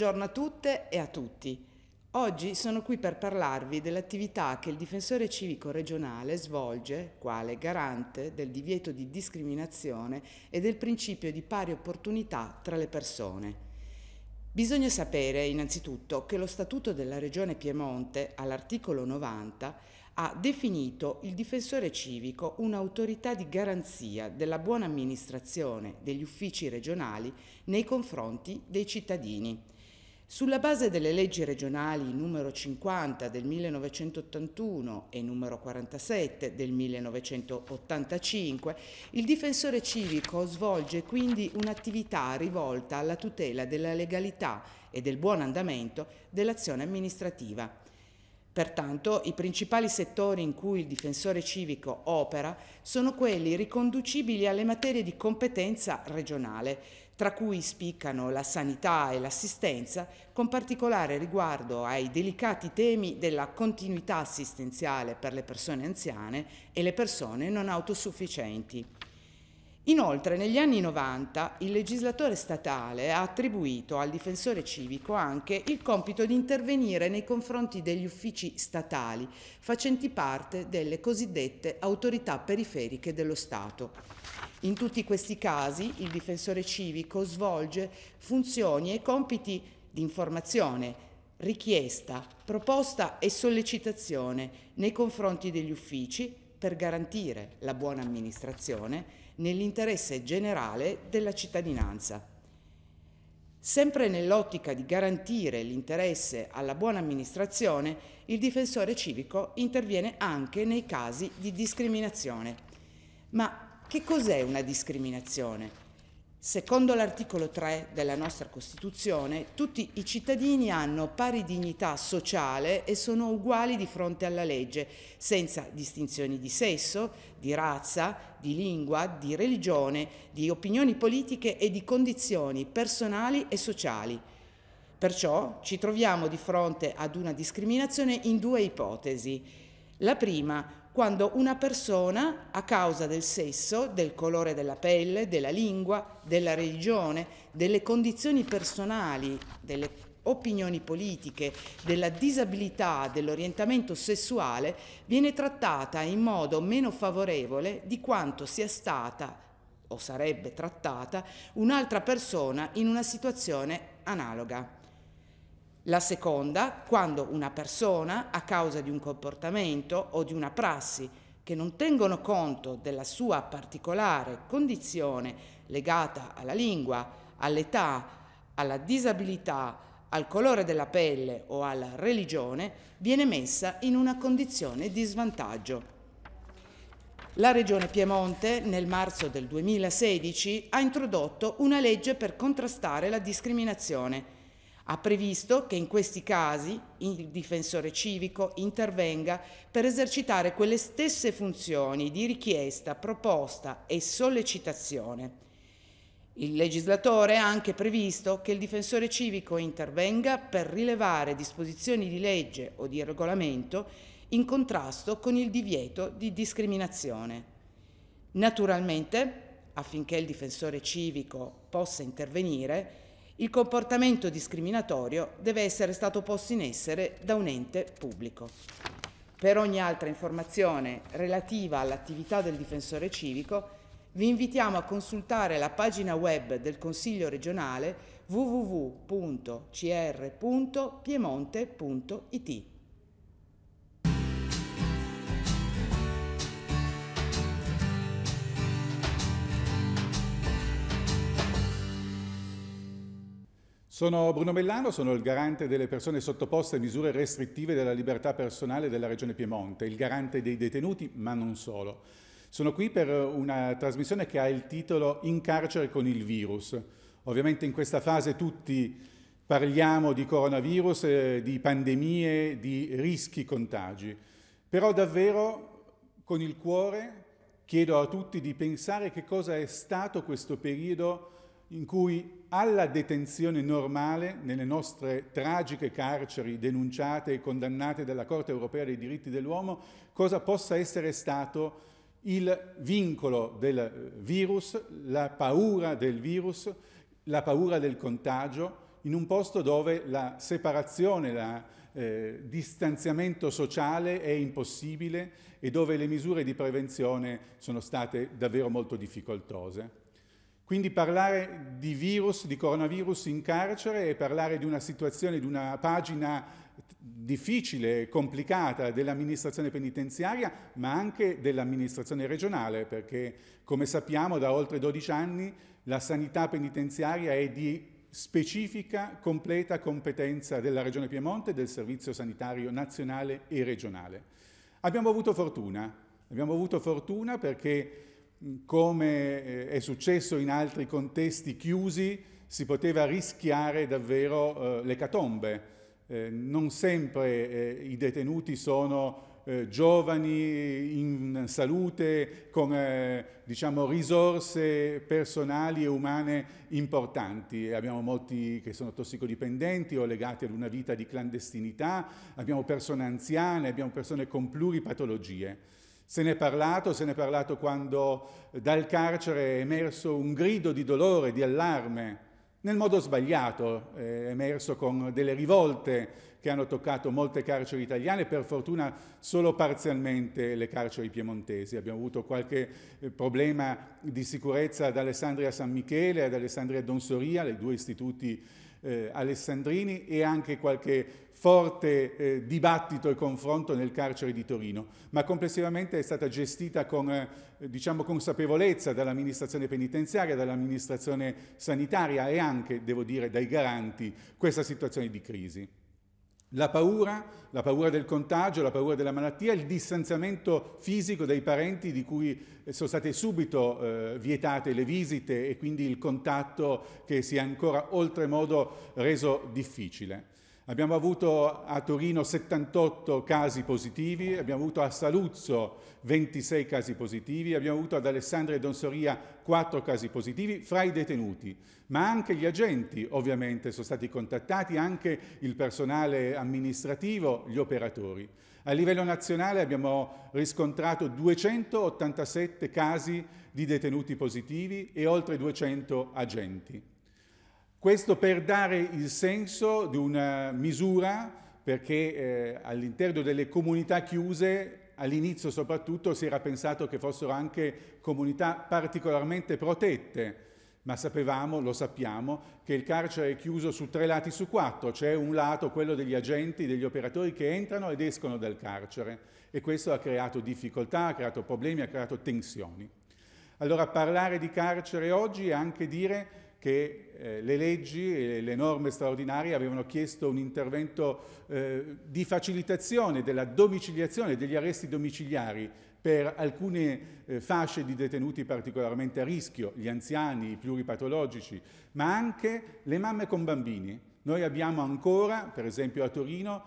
Buongiorno a tutte e a tutti. Oggi sono qui per parlarvi dell'attività che il difensore civico regionale svolge quale garante del divieto di discriminazione e del principio di pari opportunità tra le persone. Bisogna sapere innanzitutto che lo Statuto della Regione Piemonte, all'articolo 90, ha definito il difensore civico un'autorità di garanzia della buona amministrazione degli uffici regionali nei confronti dei cittadini. Sulla base delle leggi regionali numero 50 del 1981 e numero 47 del 1985, il difensore civico svolge quindi un'attività rivolta alla tutela della legalità e del buon andamento dell'azione amministrativa. Pertanto i principali settori in cui il difensore civico opera sono quelli riconducibili alle materie di competenza regionale, tra cui spiccano la sanità e l'assistenza, con particolare riguardo ai delicati temi della continuità assistenziale per le persone anziane e le persone non autosufficienti. Inoltre negli anni 90 il legislatore statale ha attribuito al difensore civico anche il compito di intervenire nei confronti degli uffici statali facenti parte delle cosiddette autorità periferiche dello Stato. In tutti questi casi il difensore civico svolge funzioni e compiti di informazione, richiesta, proposta e sollecitazione nei confronti degli uffici, per garantire la buona amministrazione nell'interesse generale della cittadinanza. Sempre nell'ottica di garantire l'interesse alla buona amministrazione, il difensore civico interviene anche nei casi di discriminazione. Ma che cos'è una discriminazione? Secondo l'articolo 3 della nostra Costituzione, tutti i cittadini hanno pari dignità sociale e sono uguali di fronte alla legge, senza distinzioni di sesso, di razza, di lingua, di religione, di opinioni politiche e di condizioni personali e sociali. Perciò ci troviamo di fronte ad una discriminazione in due ipotesi. La prima, quando una persona, a causa del sesso, del colore della pelle, della lingua, della religione, delle condizioni personali, delle opinioni politiche, della disabilità, dell'orientamento sessuale, viene trattata in modo meno favorevole di quanto sia stata o sarebbe trattata un'altra persona in una situazione analoga. La seconda, quando una persona, a causa di un comportamento o di una prassi che non tengono conto della sua particolare condizione legata alla lingua, all'età, alla disabilità, al colore della pelle o alla religione, viene messa in una condizione di svantaggio. La Regione Piemonte nel marzo del 2016 ha introdotto una legge per contrastare la discriminazione ha previsto che in questi casi il difensore civico intervenga per esercitare quelle stesse funzioni di richiesta, proposta e sollecitazione. Il legislatore ha anche previsto che il difensore civico intervenga per rilevare disposizioni di legge o di regolamento in contrasto con il divieto di discriminazione. Naturalmente, affinché il difensore civico possa intervenire, il comportamento discriminatorio deve essere stato posto in essere da un ente pubblico. Per ogni altra informazione relativa all'attività del difensore civico, vi invitiamo a consultare la pagina web del Consiglio regionale www.cr.piemonte.it. Sono Bruno Bellano, sono il garante delle persone sottoposte a misure restrittive della libertà personale della Regione Piemonte, il garante dei detenuti, ma non solo. Sono qui per una trasmissione che ha il titolo In carcere con il virus. Ovviamente in questa fase tutti parliamo di coronavirus, eh, di pandemie, di rischi contagi, però davvero con il cuore chiedo a tutti di pensare che cosa è stato questo periodo in cui alla detenzione normale nelle nostre tragiche carceri denunciate e condannate dalla Corte europea dei diritti dell'uomo, cosa possa essere stato il vincolo del virus, la paura del virus, la paura del contagio, in un posto dove la separazione, il eh, distanziamento sociale è impossibile e dove le misure di prevenzione sono state davvero molto difficoltose. Quindi parlare di virus, di coronavirus in carcere e parlare di una situazione, di una pagina difficile, complicata dell'amministrazione penitenziaria, ma anche dell'amministrazione regionale, perché come sappiamo da oltre 12 anni la sanità penitenziaria è di specifica, completa competenza della Regione Piemonte e del Servizio Sanitario Nazionale e Regionale. Abbiamo avuto fortuna, abbiamo avuto fortuna perché come eh, è successo in altri contesti chiusi, si poteva rischiare davvero eh, l'ecatombe. Eh, non sempre eh, i detenuti sono eh, giovani, in salute, con eh, diciamo, risorse personali e umane importanti. abbiamo molti che sono tossicodipendenti o legati ad una vita di clandestinità, abbiamo persone anziane, abbiamo persone con pluripatologie. Se ne è parlato, se ne è parlato quando eh, dal carcere è emerso un grido di dolore, di allarme, nel modo sbagliato, eh, è emerso con delle rivolte, che hanno toccato molte carceri italiane, per fortuna solo parzialmente le carceri piemontesi. Abbiamo avuto qualche eh, problema di sicurezza ad Alessandria San Michele, ad Alessandria Donsoria, i due istituti eh, alessandrini e anche qualche forte eh, dibattito e confronto nel carcere di Torino, ma complessivamente è stata gestita con eh, diciamo consapevolezza dall'amministrazione penitenziaria, dall'amministrazione sanitaria e anche, devo dire, dai garanti questa situazione di crisi. La paura, la paura del contagio, la paura della malattia, il distanziamento fisico dai parenti di cui sono state subito eh, vietate le visite e quindi il contatto che si è ancora oltremodo reso difficile. Abbiamo avuto a Torino 78 casi positivi, abbiamo avuto a Saluzzo 26 casi positivi, abbiamo avuto ad Alessandria e Donsoria 4 casi positivi fra i detenuti, ma anche gli agenti ovviamente sono stati contattati, anche il personale amministrativo, gli operatori. A livello nazionale abbiamo riscontrato 287 casi di detenuti positivi e oltre 200 agenti. Questo per dare il senso di una misura perché eh, all'interno delle comunità chiuse all'inizio soprattutto si era pensato che fossero anche comunità particolarmente protette, ma sapevamo, lo sappiamo, che il carcere è chiuso su tre lati su quattro, c'è un lato, quello degli agenti, degli operatori che entrano ed escono dal carcere e questo ha creato difficoltà, ha creato problemi, ha creato tensioni. Allora parlare di carcere oggi è anche dire che eh, le leggi e le norme straordinarie avevano chiesto un intervento eh, di facilitazione della domiciliazione, degli arresti domiciliari per alcune eh, fasce di detenuti particolarmente a rischio, gli anziani, i pluripatologici, ma anche le mamme con bambini. Noi abbiamo ancora, per esempio a Torino,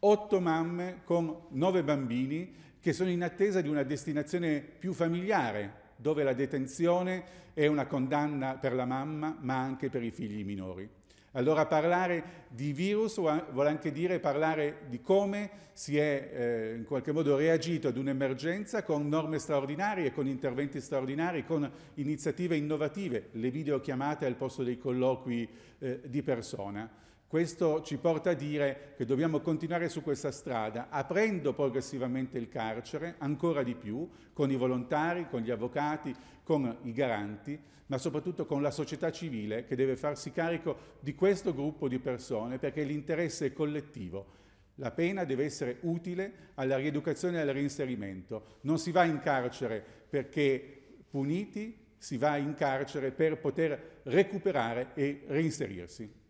otto mamme con nove bambini che sono in attesa di una destinazione più familiare, dove la detenzione è una condanna per la mamma, ma anche per i figli minori. Allora parlare di virus vuol anche dire parlare di come si è eh, in qualche modo reagito ad un'emergenza con norme straordinarie, con interventi straordinari, con iniziative innovative, le videochiamate al posto dei colloqui eh, di persona. Questo ci porta a dire che dobbiamo continuare su questa strada, aprendo progressivamente il carcere ancora di più, con i volontari, con gli avvocati, con i garanti, ma soprattutto con la società civile che deve farsi carico di questo gruppo di persone perché l'interesse è collettivo. La pena deve essere utile alla rieducazione e al reinserimento. Non si va in carcere perché puniti, si va in carcere per poter recuperare e reinserirsi.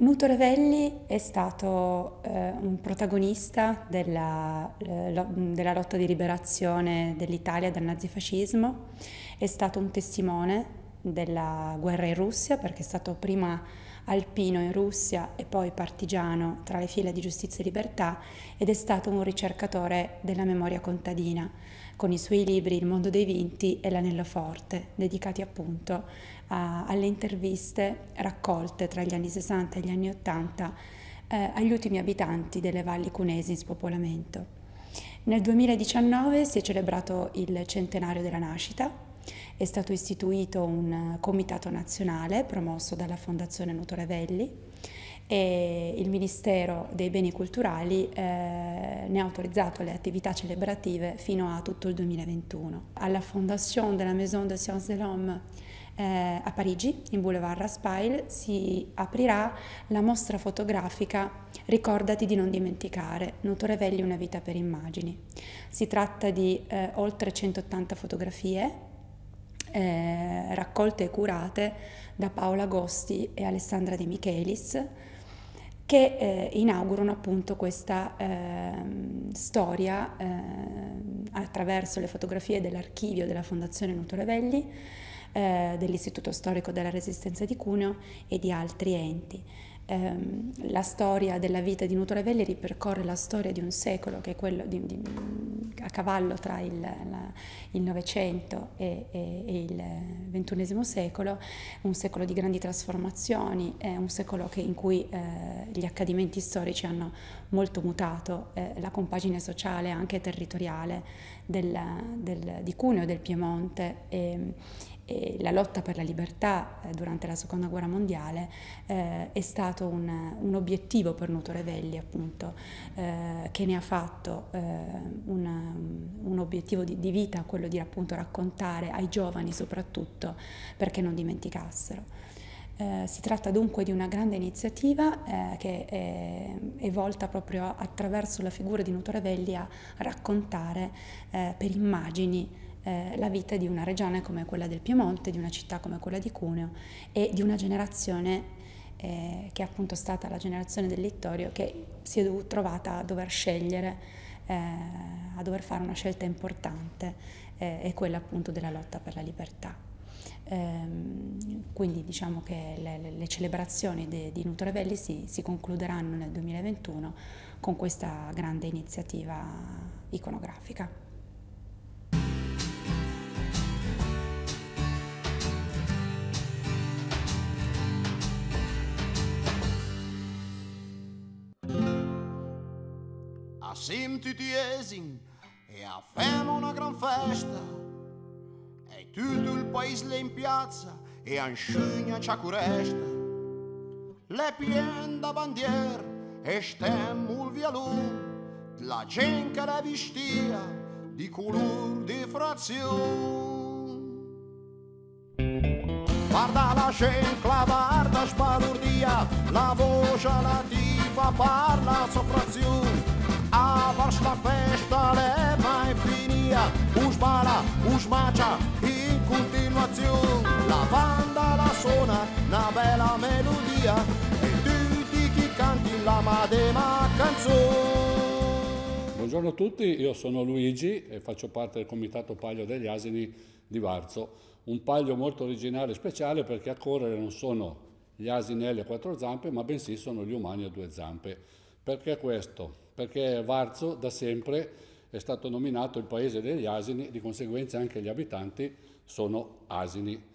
Nuto Revelli è stato eh, un protagonista della, eh, della, lotta di liberazione dell'Italia dal nazifascismo, è stato un testimone della guerra in Russia perché è stato prima alpino in Russia e poi partigiano tra le file di Giustizia e Libertà ed è stato un ricercatore della memoria contadina con i suoi libri Il mondo dei vinti e L'anello forte, dedicati appunto alle interviste raccolte tra gli anni 60 e gli anni 80 eh, agli ultimi abitanti delle valli cunesi in spopolamento. Nel 2019 si è celebrato il centenario della nascita, è stato istituito un comitato nazionale promosso dalla Fondazione Nutorevelli e il Ministero dei Beni Culturali eh, ne ha autorizzato le attività celebrative fino a tutto il 2021. Alla Fondazione della Maison de Sciences de l'Homme eh, a Parigi, in Boulevard Raspail, si aprirà la mostra fotografica Ricordati di non dimenticare, Nutore Velli una vita per immagini. Si tratta di eh, oltre 180 fotografie eh, raccolte e curate da Paola Agosti e Alessandra De Michelis che eh, inaugurano appunto questa ehm, storia eh, attraverso le fotografie dell'archivio della Fondazione Nutore Velli eh, dell'Istituto Storico della Resistenza di Cuneo e di altri enti. Ehm, la storia della vita di Nutola Velli ripercorre la storia di un secolo che è quello di, di, a cavallo tra il, Novecento e, e, e, il XXI secolo, un secolo di grandi trasformazioni, eh, un secolo che, in cui eh, gli accadimenti storici hanno molto mutato eh, la compagine sociale anche territoriale del, del, di Cuneo, del Piemonte. E, ehm, e la lotta per la libertà eh, durante la seconda guerra mondiale eh, è stato un, un, obiettivo per Nuto Revelli appunto eh, che ne ha fatto eh, una, un, obiettivo di, di, vita quello di appunto raccontare ai giovani soprattutto perché non dimenticassero. Eh, si tratta dunque di una grande iniziativa eh, che è, è, volta proprio attraverso la figura di Nuto Revelli a raccontare per immagini eh, la vita di una regione come quella del Piemonte, di una città come quella di Cuneo e di una generazione eh, che è appunto stata la generazione del Littorio che si è trovata a dover scegliere, eh, a dover fare una scelta importante eh, e quella appunto della lotta per la libertà. Ehm, quindi diciamo che le, le celebrazioni de, di Nutorevelli si, si concluderanno nel 2021 con questa grande iniziativa iconografica. team tutti esin e a Femo una gran festa e tutto il paese le in piazza e Ansciugna c'ha curesta le pien da bandiera e stemmo il vialù la gente la vestia di color di frazione guarda la gente la clavarda spalordia, la voce la tifa parla soprazione varš la festa le mai finia, un sbala, un smacia in continuazione. La banda la suona, una bella melodia e tutti chi canti la madema canzone. Buongiorno a tutti, io sono Luigi e faccio parte del comitato Paglio degli Asini di Varzo. Un paglio molto originale e speciale perché a correre non sono gli asinelli a quattro zampe, ma bensì sono gli umani a due zampe. Perché questo? perché Varzo da sempre è stato nominato il paese degli asini, di conseguenza anche gli abitanti sono asini.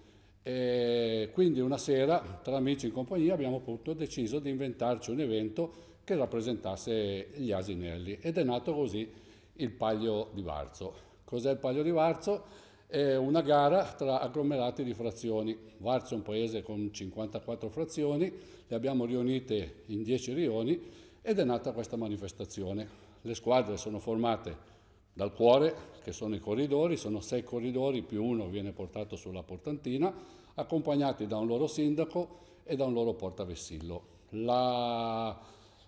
E quindi una sera, tra amici in compagnia, abbiamo appunto deciso di inventarci un evento che rappresentasse gli asinelli ed è nato così il Paglio di Varzo. Cos'è il Paglio di Varzo? È una gara tra agglomerati di frazioni. Varzo è un paese con 54 frazioni, le abbiamo riunite in 10 rioni ed è nata questa manifestazione. Le squadre sono formate dal cuore, che sono i corridori, sono sei corridori più uno viene portato sulla portantina, accompagnati da un loro sindaco e da un loro portavessillo. La,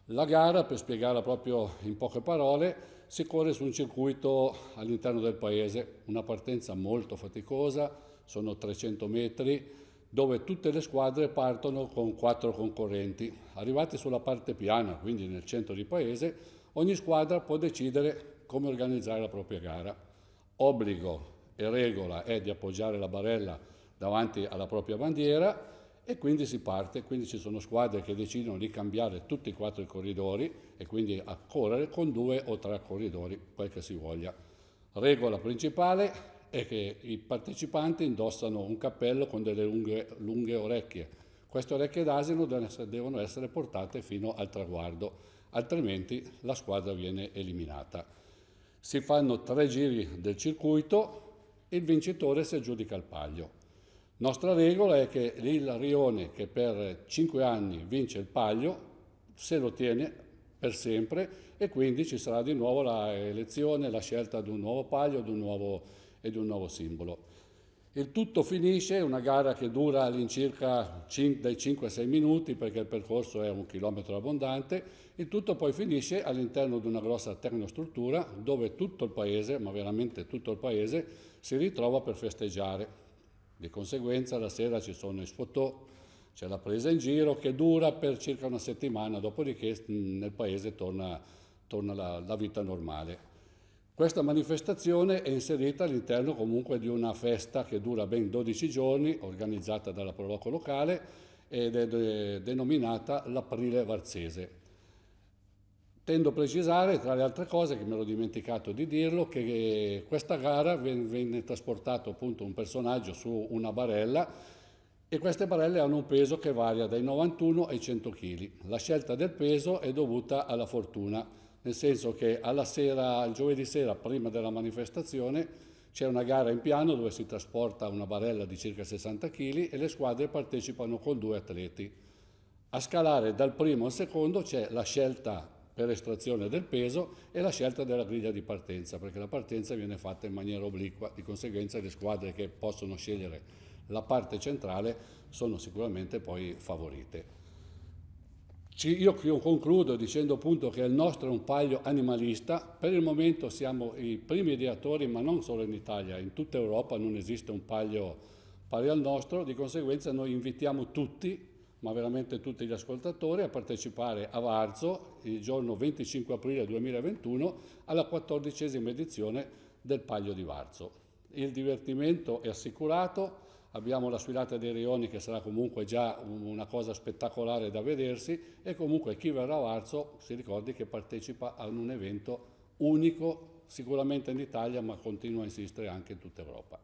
la gara, per spiegarla proprio in poche parole, si corre su un circuito all'interno del paese, una partenza molto faticosa, sono 300 metri, dove tutte le squadre partono con quattro concorrenti. Arrivati sulla parte piana, quindi nel centro di paese, ogni squadra può decidere come organizzare la propria gara. Obbligo e regola è di appoggiare la barella davanti alla propria bandiera e quindi si parte, quindi ci sono squadre che decidono di cambiare tutti e quattro i corridori e quindi a correre con due o tre corridori, quel che si voglia. Regola principale, è che i partecipanti indossano un cappello con delle lunghe, lunghe orecchie. Queste orecchie d'asino devono essere portate fino al traguardo, altrimenti la squadra viene eliminata. Si fanno tre giri del circuito, il vincitore si aggiudica il paglio. Nostra regola è che il rione che per 5 anni vince il paglio se lo tiene per sempre e quindi ci sarà di nuovo la elezione, la scelta di un nuovo paglio, di un nuovo e di un nuovo simbolo. Il tutto finisce, una gara che dura all'incirca dai 5 ai 6 minuti perché il percorso è un chilometro abbondante, il tutto poi finisce all'interno di una grossa tecnostruttura dove tutto il paese, ma veramente tutto il paese, si ritrova per festeggiare. Di conseguenza la sera ci sono i sfotò, c'è la presa in giro che dura per circa una settimana, dopodiché mm, nel paese torna, torna la, la vita normale. Questa manifestazione è inserita all'interno comunque di una festa che dura ben 12 giorni, organizzata dalla Proloco locale ed è denominata l'Aprile Varzese. Tendo a precisare, tra le altre cose, che me l'ho dimenticato di dirlo, che eh, questa gara venne trasportato appunto un personaggio su una barella e queste barelle hanno un peso che varia dai 91 ai 100 kg. La scelta del peso è dovuta alla fortuna nel senso che sera, il giovedì sera, prima della manifestazione, c'è una gara in piano dove si trasporta una barella di circa 60 kg e le squadre partecipano con due atleti. A scalare dal primo al secondo c'è la scelta per estrazione del peso e la scelta della griglia di partenza, perché la partenza viene fatta in maniera obliqua, di conseguenza le squadre che possono scegliere la parte centrale sono sicuramente poi favorite. Io concludo dicendo appunto che il nostro è un paglio animalista, per il momento siamo i primi ideatori, ma non solo in Italia, in tutta Europa non esiste un paglio pari al nostro, di conseguenza noi invitiamo tutti, ma veramente tutti gli ascoltatori, a partecipare a Varzo il giorno 25 aprile 2021 alla quattordicesima edizione del paglio di Varzo. Il divertimento è assicurato, abbiamo la sfilata dei rioni che sarà comunque già una cosa spettacolare da vedersi e comunque chi verrà a Varzo si ricordi che partecipa ad un evento unico sicuramente in Italia ma continua a insistere anche in tutta Europa.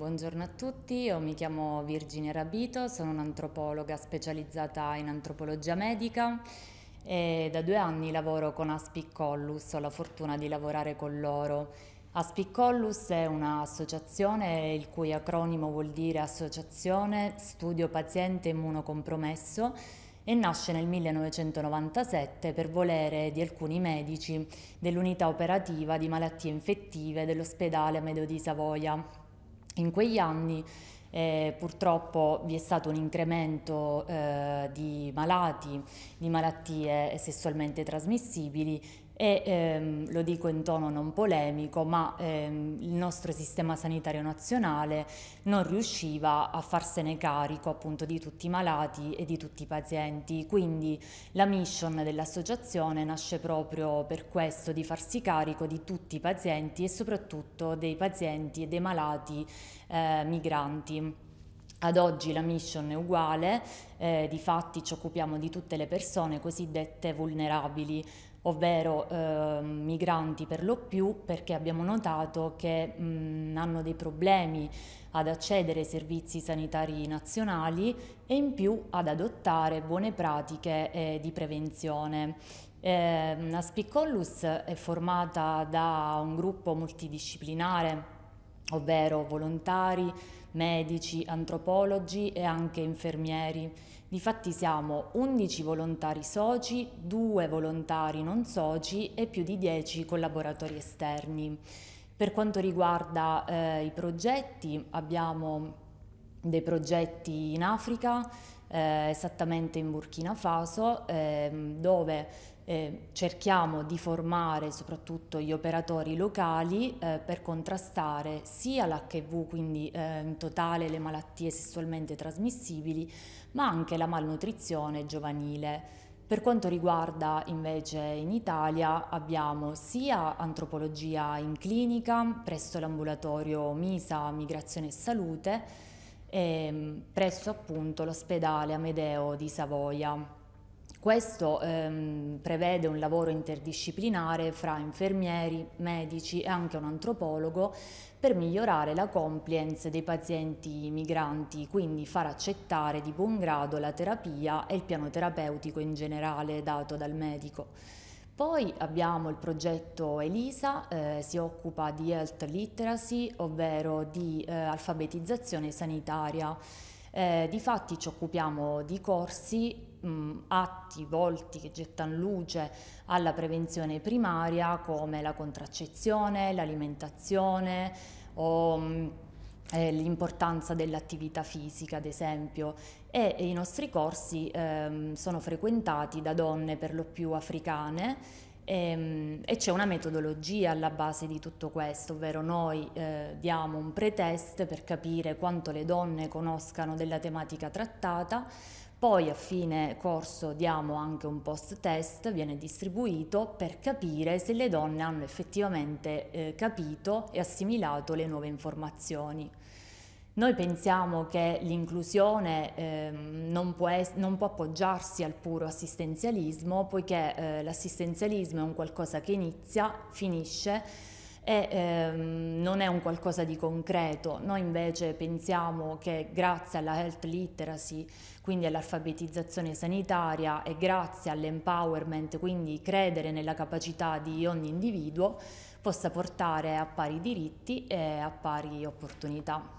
Buongiorno a tutti, io mi chiamo Virginia Rabito, sono un'antropologa specializzata in antropologia medica e da due anni lavoro con Aspic Collus, ho la fortuna di lavorare con loro. Aspic Collus è un'associazione il cui acronimo vuol dire Associazione Studio Paziente Immunocompromesso e nasce nel 1997 per volere di alcuni medici dell'unità operativa di malattie infettive dell'ospedale Medo di Savoia in quegli anni eh, purtroppo vi è stato un incremento eh, di malati, di malattie sessualmente trasmissibili e ehm, lo dico in tono non polemico, ma ehm, il nostro sistema sanitario nazionale non riusciva a farsene carico appunto di tutti i malati e di tutti i pazienti, quindi la mission dell'associazione nasce proprio per questo, di farsi carico di tutti i pazienti e soprattutto dei pazienti e dei malati eh, migranti. Ad oggi la mission è uguale, eh, di fatti ci occupiamo di tutte le persone cosiddette vulnerabili, ovvero eh, migranti per lo più perché abbiamo notato che mh, hanno dei problemi ad accedere ai servizi sanitari nazionali e in più ad adottare buone pratiche eh, di prevenzione. Eh, Aspicollus è formata da un gruppo multidisciplinare, ovvero volontari, medici, antropologi e anche infermieri Difatti siamo 11 volontari soci, 2 volontari non soci e più di 10 collaboratori esterni. Per quanto riguarda eh, i progetti, abbiamo dei progetti in Africa, eh, esattamente in Burkina Faso, eh, dove eh, cerchiamo di formare soprattutto gli operatori locali eh, per contrastare sia l'HIV, quindi eh, in totale le malattie sessualmente trasmissibili, ma anche la malnutrizione giovanile. Per quanto riguarda invece in Italia abbiamo sia antropologia in clinica presso l'ambulatorio MISA Migrazione e Salute e ehm, presso appunto l'ospedale Amedeo di Savoia. Questo ehm, prevede un lavoro interdisciplinare fra infermieri, medici e anche un antropologo per migliorare la compliance dei pazienti migranti, quindi far accettare di buon grado la terapia e il piano terapeutico in generale dato dal medico. Poi abbiamo il progetto ELISA, eh, si occupa di health literacy, ovvero di eh, alfabetizzazione sanitaria eh, difatti ci occupiamo di corsi, mh, mm, atti, volti che gettano luce alla prevenzione primaria come la contraccezione, l'alimentazione o... Mh, mm, eh, l'importanza dell'attività fisica, ad esempio, e i nostri corsi ehm, sono frequentati da donne per lo più africane Ehm, e, c'è una metodologia alla base di tutto questo, ovvero noi eh, diamo un pretest per capire quanto le donne conoscano della tematica trattata, poi a fine corso diamo anche un post test, viene distribuito per capire se le donne hanno effettivamente eh, capito e assimilato le nuove informazioni. Noi pensiamo che l'inclusione eh, non, non, può appoggiarsi al puro assistenzialismo, poiché eh, l'assistenzialismo è un qualcosa che inizia, finisce e ehm, non è un qualcosa di concreto. Noi invece pensiamo che grazie alla health literacy, quindi all'alfabetizzazione sanitaria e grazie all'empowerment, quindi credere nella capacità di ogni individuo, possa portare a pari diritti e a pari opportunità.